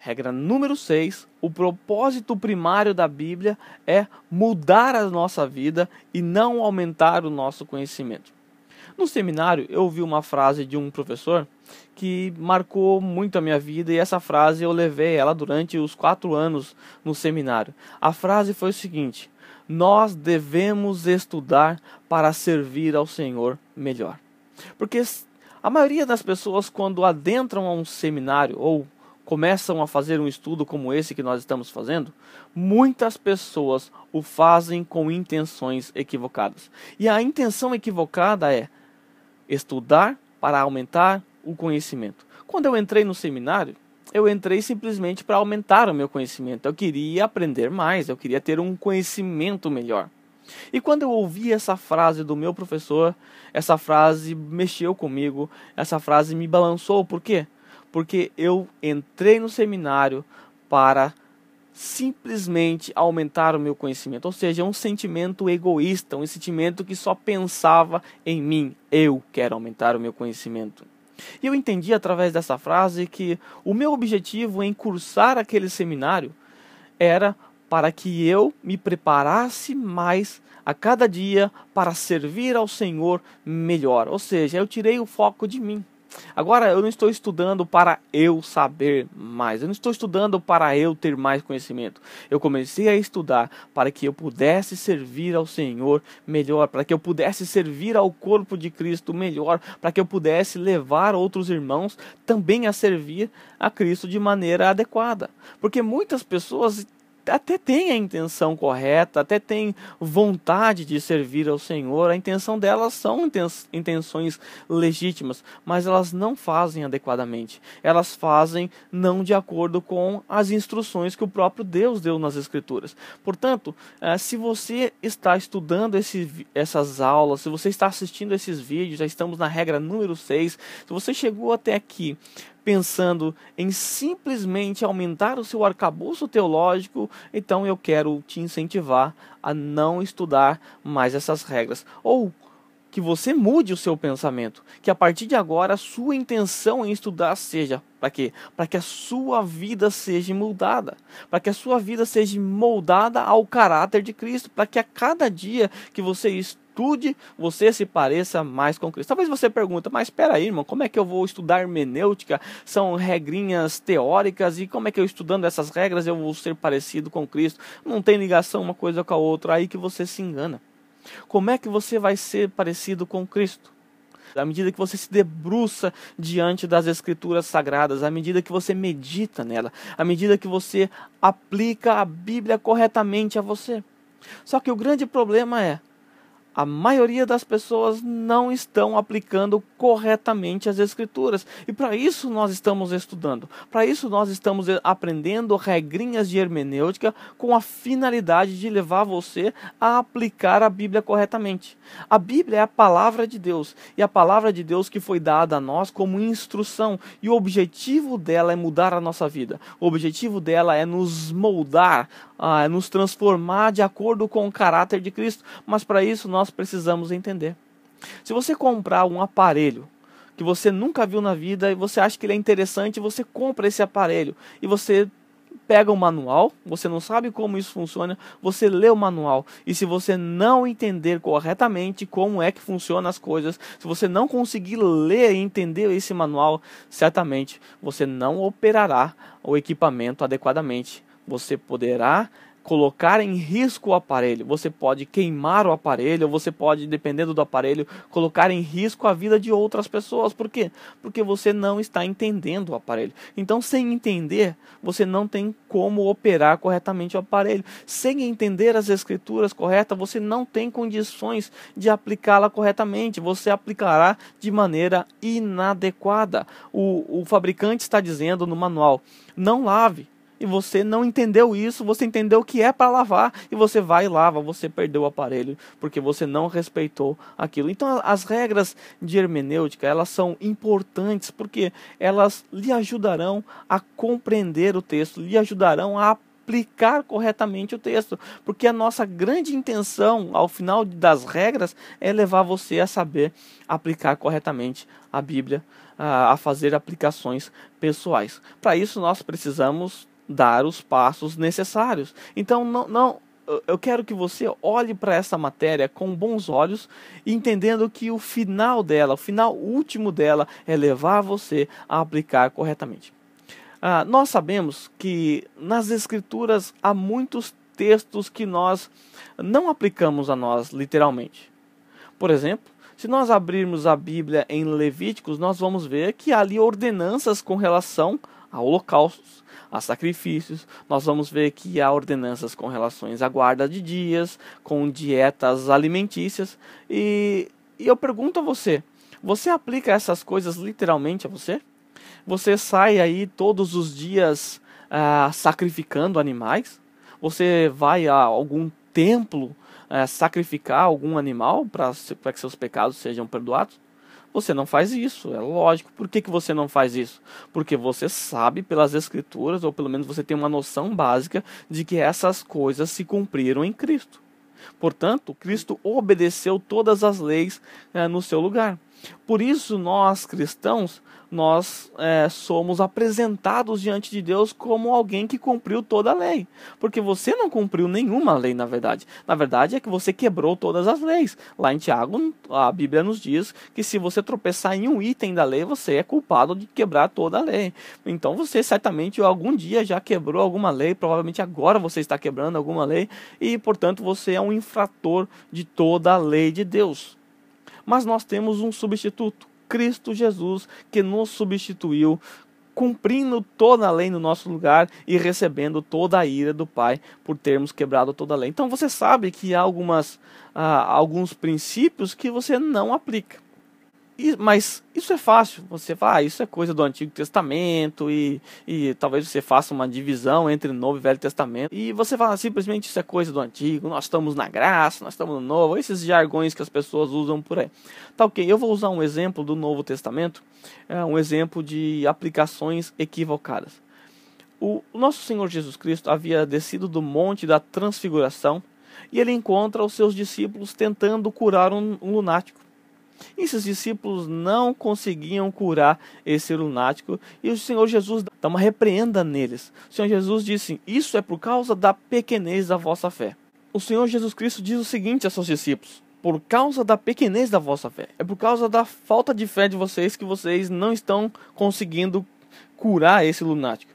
Regra número 6: o propósito primário da Bíblia é mudar a nossa vida e não aumentar o nosso conhecimento. No seminário, eu ouvi uma frase de um professor que marcou muito a minha vida e essa frase eu levei ela durante os quatro anos no seminário. A frase foi o seguinte: Nós devemos estudar para servir ao Senhor melhor. Porque a maioria das pessoas, quando adentram a um seminário ou começam a fazer um estudo como esse que nós estamos fazendo, muitas pessoas o fazem com intenções equivocadas. E a intenção equivocada é estudar para aumentar o conhecimento. Quando eu entrei no seminário, eu entrei simplesmente para aumentar o meu conhecimento. Eu queria aprender mais, eu queria ter um conhecimento melhor. E quando eu ouvi essa frase do meu professor, essa frase mexeu comigo, essa frase me balançou, por quê? porque eu entrei no seminário para simplesmente aumentar o meu conhecimento, ou seja, é um sentimento egoísta, um sentimento que só pensava em mim. Eu quero aumentar o meu conhecimento. E eu entendi através dessa frase que o meu objetivo em cursar aquele seminário era para que eu me preparasse mais a cada dia para servir ao Senhor melhor. Ou seja, eu tirei o foco de mim. Agora, eu não estou estudando para eu saber mais, eu não estou estudando para eu ter mais conhecimento. Eu comecei a estudar para que eu pudesse servir ao Senhor melhor, para que eu pudesse servir ao corpo de Cristo melhor, para que eu pudesse levar outros irmãos também a servir a Cristo de maneira adequada. Porque muitas pessoas até tem a intenção correta, até tem vontade de servir ao Senhor, a intenção delas são intenções legítimas, mas elas não fazem adequadamente. Elas fazem não de acordo com as instruções que o próprio Deus deu nas Escrituras. Portanto, eh, se você está estudando esse, essas aulas, se você está assistindo esses vídeos, já estamos na regra número 6, se você chegou até aqui pensando em simplesmente aumentar o seu arcabouço teológico, então eu quero te incentivar a não estudar mais essas regras. Ou que você mude o seu pensamento, que a partir de agora a sua intenção em estudar seja para quê? Para que a sua vida seja mudada, para que a sua vida seja moldada ao caráter de Cristo, para que a cada dia que você estude, você se pareça mais com Cristo. Talvez você pergunta, mas espera aí, irmão, como é que eu vou estudar hermenêutica? São regrinhas teóricas e como é que eu estudando essas regras eu vou ser parecido com Cristo? Não tem ligação uma coisa com a outra, aí que você se engana. Como é que você vai ser parecido com Cristo? À medida que você se debruça diante das escrituras sagradas, à medida que você medita nela, à medida que você aplica a Bíblia corretamente a você. Só que o grande problema é a maioria das pessoas não estão aplicando corretamente as escrituras. E para isso nós estamos estudando. Para isso nós estamos aprendendo regrinhas de hermenêutica com a finalidade de levar você a aplicar a Bíblia corretamente. A Bíblia é a palavra de Deus e a palavra de Deus que foi dada a nós como instrução e o objetivo dela é mudar a nossa vida. O objetivo dela é nos moldar ah, nos transformar de acordo com o caráter de Cristo, mas para isso nós precisamos entender. Se você comprar um aparelho que você nunca viu na vida e você acha que ele é interessante, você compra esse aparelho e você pega o manual, você não sabe como isso funciona, você lê o manual. E se você não entender corretamente como é que funcionam as coisas, se você não conseguir ler e entender esse manual, certamente você não operará o equipamento adequadamente você poderá colocar em risco o aparelho. Você pode queimar o aparelho, você pode, dependendo do aparelho, colocar em risco a vida de outras pessoas. Por quê? Porque você não está entendendo o aparelho. Então, sem entender, você não tem como operar corretamente o aparelho. Sem entender as escrituras corretas, você não tem condições de aplicá-la corretamente. Você aplicará de maneira inadequada. O, o fabricante está dizendo no manual: não lave e você não entendeu isso, você entendeu que é para lavar e você vai e lava, você perdeu o aparelho porque você não respeitou aquilo. Então as regras de hermenêutica, elas são importantes porque elas lhe ajudarão a compreender o texto, lhe ajudarão a aplicar corretamente o texto, porque a nossa grande intenção ao final das regras é levar você a saber aplicar corretamente a Bíblia, a fazer aplicações pessoais. Para isso, nós precisamos dar os passos necessários. Então, não, não eu quero que você olhe para essa matéria com bons olhos, entendendo que o final dela, o final último dela, é levar você a aplicar corretamente. Ah, nós sabemos que nas Escrituras há muitos textos que nós não aplicamos a nós literalmente. Por exemplo, se nós abrirmos a Bíblia em Levíticos, nós vamos ver que há ali ordenanças com relação a holocaustos, a sacrifícios, nós vamos ver que há ordenanças com relações à guarda de dias, com dietas alimentícias. E, e eu pergunto a você: você aplica essas coisas literalmente a você? Você sai aí todos os dias ah, sacrificando animais? Você vai a algum templo ah, sacrificar algum animal para que seus pecados sejam perdoados? Você não faz isso, é lógico. Por que, que você não faz isso? Porque você sabe pelas Escrituras, ou pelo menos você tem uma noção básica, de que essas coisas se cumpriram em Cristo. Portanto, Cristo obedeceu todas as leis é, no seu lugar. Por isso nós cristãos nós é, somos apresentados diante de Deus como alguém que cumpriu toda a lei. Porque você não cumpriu nenhuma lei, na verdade. Na verdade é que você quebrou todas as leis. Lá em Tiago, a Bíblia nos diz que se você tropeçar em um item da lei, você é culpado de quebrar toda a lei. Então você certamente algum dia já quebrou alguma lei, provavelmente agora você está quebrando alguma lei, e portanto você é um infrator de toda a lei de Deus mas nós temos um substituto, Cristo Jesus, que nos substituiu, cumprindo toda a lei no nosso lugar e recebendo toda a ira do Pai por termos quebrado toda a lei. Então você sabe que há algumas, ah, alguns princípios que você não aplica mas isso é fácil. Você fala, ah, isso é coisa do Antigo Testamento e, e talvez você faça uma divisão entre Novo e Velho Testamento. E você fala simplesmente isso é coisa do Antigo, nós estamos na graça, nós estamos no Novo. Esses jargões que as pessoas usam por aí. Tá ok, eu vou usar um exemplo do Novo Testamento, é, um exemplo de aplicações equivocadas. O nosso Senhor Jesus Cristo havia descido do Monte da Transfiguração e ele encontra os seus discípulos tentando curar um, um lunático. E seus discípulos não conseguiam curar esse lunático. E o Senhor Jesus dá uma repreenda neles. O Senhor Jesus disse: assim, Isso é por causa da pequenez da vossa fé. O Senhor Jesus Cristo diz o seguinte a seus discípulos: Por causa da pequenez da vossa fé. É por causa da falta de fé de vocês que vocês não estão conseguindo curar esse lunático.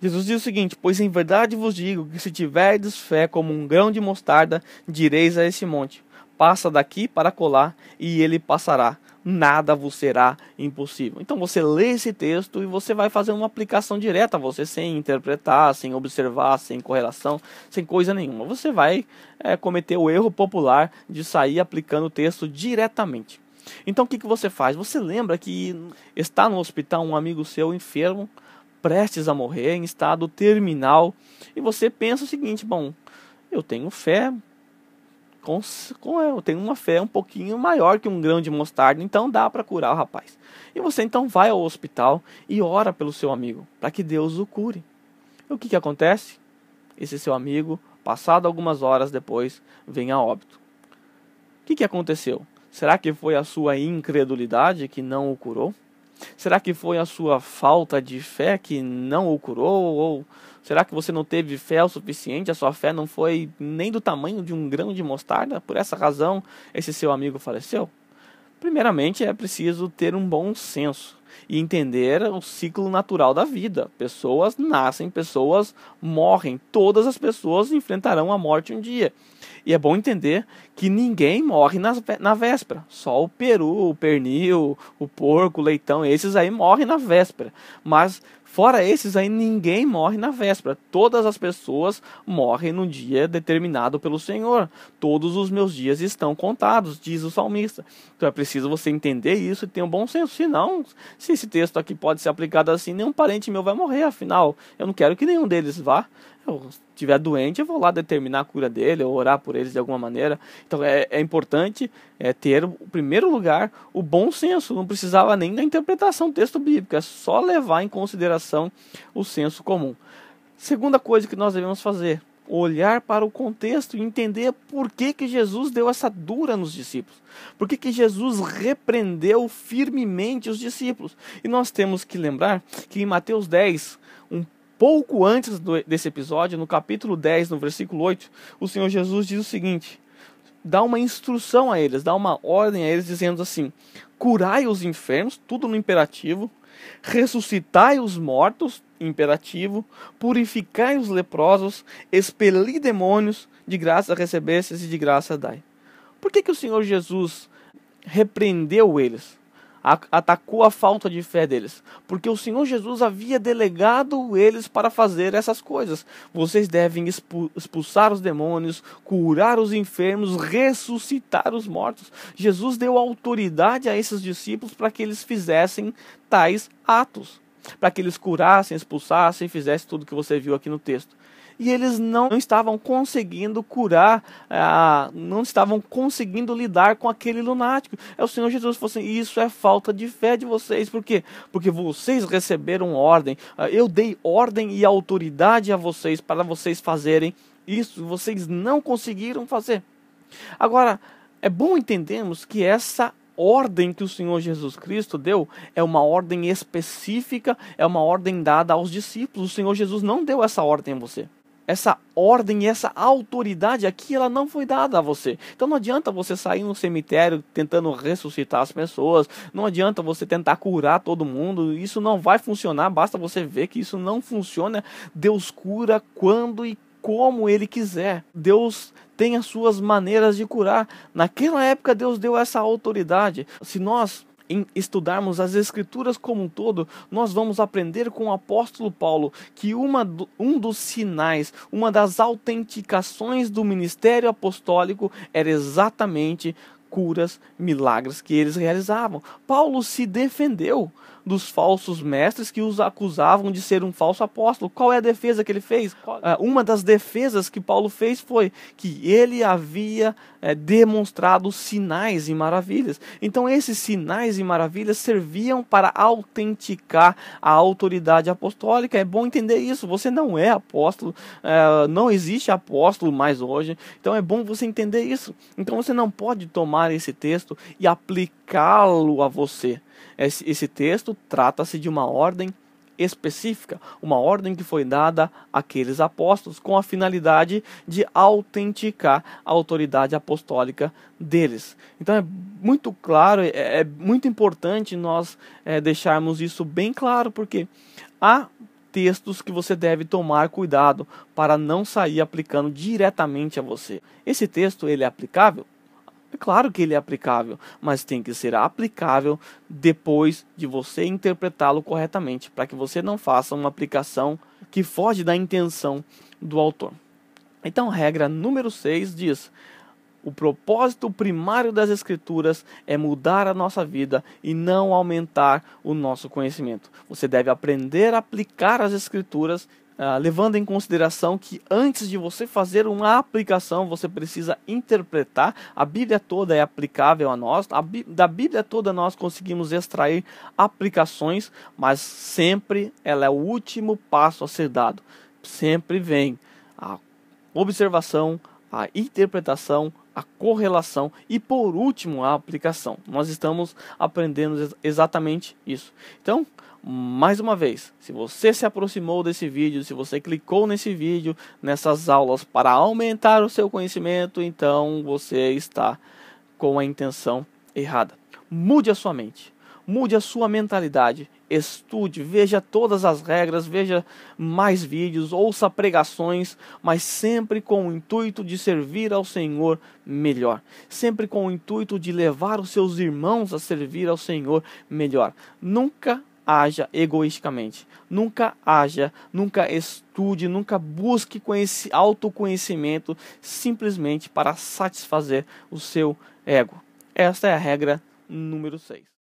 Jesus diz o seguinte: Pois em verdade vos digo que se tiverdes fé como um grão de mostarda, direis a esse monte: Passa daqui para colar e ele passará. Nada vos será impossível. Então você lê esse texto e você vai fazer uma aplicação direta, você sem interpretar, sem observar, sem correlação, sem coisa nenhuma. Você vai é, cometer o erro popular de sair aplicando o texto diretamente. Então o que, que você faz? Você lembra que está no hospital um amigo seu enfermo, prestes a morrer, em estado terminal, e você pensa o seguinte: bom, eu tenho fé, com, com, é, tenho uma fé um pouquinho maior que um grão de mostarda, então dá para curar o rapaz. E você então vai ao hospital e ora pelo seu amigo, para que Deus o cure. E o que, que acontece? Esse seu amigo, passado algumas horas depois, vem a óbito. O que, que aconteceu? Será que foi a sua incredulidade que não o curou? Será que foi a sua falta de fé que não o curou? Ou Será que você não teve fé o suficiente? A sua fé não foi nem do tamanho de um grão de mostarda? Por essa razão, esse seu amigo faleceu? Primeiramente, é preciso ter um bom senso e entender o ciclo natural da vida. Pessoas nascem, pessoas morrem. Todas as pessoas enfrentarão a morte um dia. E é bom entender que ninguém morre na, na véspera. Só o peru, o pernil, o porco, o leitão, esses aí morrem na véspera. Mas Fora esses aí, ninguém morre na véspera. Todas as pessoas morrem no dia determinado pelo Senhor. Todos os meus dias estão contados, diz o salmista. Então é preciso você entender isso e ter um bom senso. Se não, se esse texto aqui pode ser aplicado assim, nenhum parente meu vai morrer, afinal, eu não quero que nenhum deles vá eu estiver doente, eu vou lá determinar a cura dele, ou orar por eles de alguma maneira. Então é, é importante é, ter, em primeiro lugar, o bom senso. Não precisava nem da interpretação do texto bíblico, é só levar em consideração o senso comum. Segunda coisa que nós devemos fazer, olhar para o contexto e entender por que, que Jesus deu essa dura nos discípulos. Por que, que Jesus repreendeu firmemente os discípulos. E nós temos que lembrar que em Mateus 10, Pouco antes do, desse episódio, no capítulo 10, no versículo 8, o Senhor Jesus diz o seguinte: dá uma instrução a eles, dá uma ordem a eles, dizendo assim: curai os enfermos, tudo no imperativo, ressuscitai os mortos, imperativo, purificai os leprosos, expeli demônios, de graça recebestes e de graça dai. Por que, que o Senhor Jesus repreendeu eles? atacou a falta de fé deles, porque o Senhor Jesus havia delegado eles para fazer essas coisas. Vocês devem expulsar os demônios, curar os enfermos, ressuscitar os mortos. Jesus deu autoridade a esses discípulos para que eles fizessem tais atos para que eles curassem, expulsassem, fizessem tudo que você viu aqui no texto. E eles não estavam conseguindo curar, ah, não estavam conseguindo lidar com aquele lunático. É o Senhor Jesus falou assim: Isso é falta de fé de vocês. Por quê? Porque vocês receberam ordem. Ah, eu dei ordem e autoridade a vocês para vocês fazerem isso. Vocês não conseguiram fazer. Agora, é bom entendermos que essa ordem que o Senhor Jesus Cristo deu é uma ordem específica, é uma ordem dada aos discípulos. O Senhor Jesus não deu essa ordem a você. Essa ordem essa autoridade aqui, ela não foi dada a você. Então não adianta você sair no cemitério tentando ressuscitar as pessoas, não adianta você tentar curar todo mundo, isso não vai funcionar, basta você ver que isso não funciona. Deus cura quando e como ele quiser. Deus tem as suas maneiras de curar. Naquela época, Deus deu essa autoridade. Se nós estudarmos as Escrituras como um todo, nós vamos aprender com o apóstolo Paulo que uma um dos sinais, uma das autenticações do ministério apostólico era exatamente curas, milagres que eles realizavam. Paulo se defendeu dos falsos mestres que os acusavam de ser um falso apóstolo. Qual é a defesa que ele fez? Ah, uma das defesas que Paulo fez foi que ele havia eh, demonstrado sinais e maravilhas. Então, esses sinais e maravilhas serviam para autenticar a autoridade apostólica. É bom entender isso. Você não é apóstolo, eh, não existe apóstolo mais hoje. Então, é bom você entender isso. Então, você não pode tomar esse texto e aplicá-lo a você. Esse, esse texto trata-se de uma ordem específica, uma ordem que foi dada àqueles apóstolos com a finalidade de autenticar a autoridade apostólica deles. Então é muito claro, é, é muito importante nós é, deixarmos isso bem claro, porque há textos que você deve tomar cuidado para não sair aplicando diretamente a você. Esse texto ele é aplicável? é Claro que ele é aplicável, mas tem que ser aplicável depois de você interpretá-lo corretamente, para que você não faça uma aplicação que foge da intenção do autor. Então, regra número 6 diz: o propósito primário das Escrituras é mudar a nossa vida e não aumentar o nosso conhecimento. Você deve aprender a aplicar as Escrituras ah, levando em consideração que antes de você fazer uma aplicação, você precisa interpretar. A Bíblia toda é aplicável a nós, a Bí da Bíblia toda nós conseguimos extrair aplicações, mas sempre ela é o último passo a ser dado. Sempre vem a observação, a interpretação, a correlação e por último a aplicação. Nós estamos aprendendo exatamente isso. Então, mais uma vez, se você se aproximou desse vídeo, se você clicou nesse vídeo, nessas aulas para aumentar o seu conhecimento, então você está com a intenção errada. Mude a sua mente, mude a sua mentalidade, estude, veja todas as regras, veja mais vídeos, ouça pregações, mas sempre com o intuito de servir ao Senhor melhor, sempre com o intuito de levar os seus irmãos a servir ao Senhor melhor. Nunca haja egoisticamente. Nunca haja, nunca estude, nunca busque autoconhecimento simplesmente para satisfazer o seu ego. Esta é a regra número 6.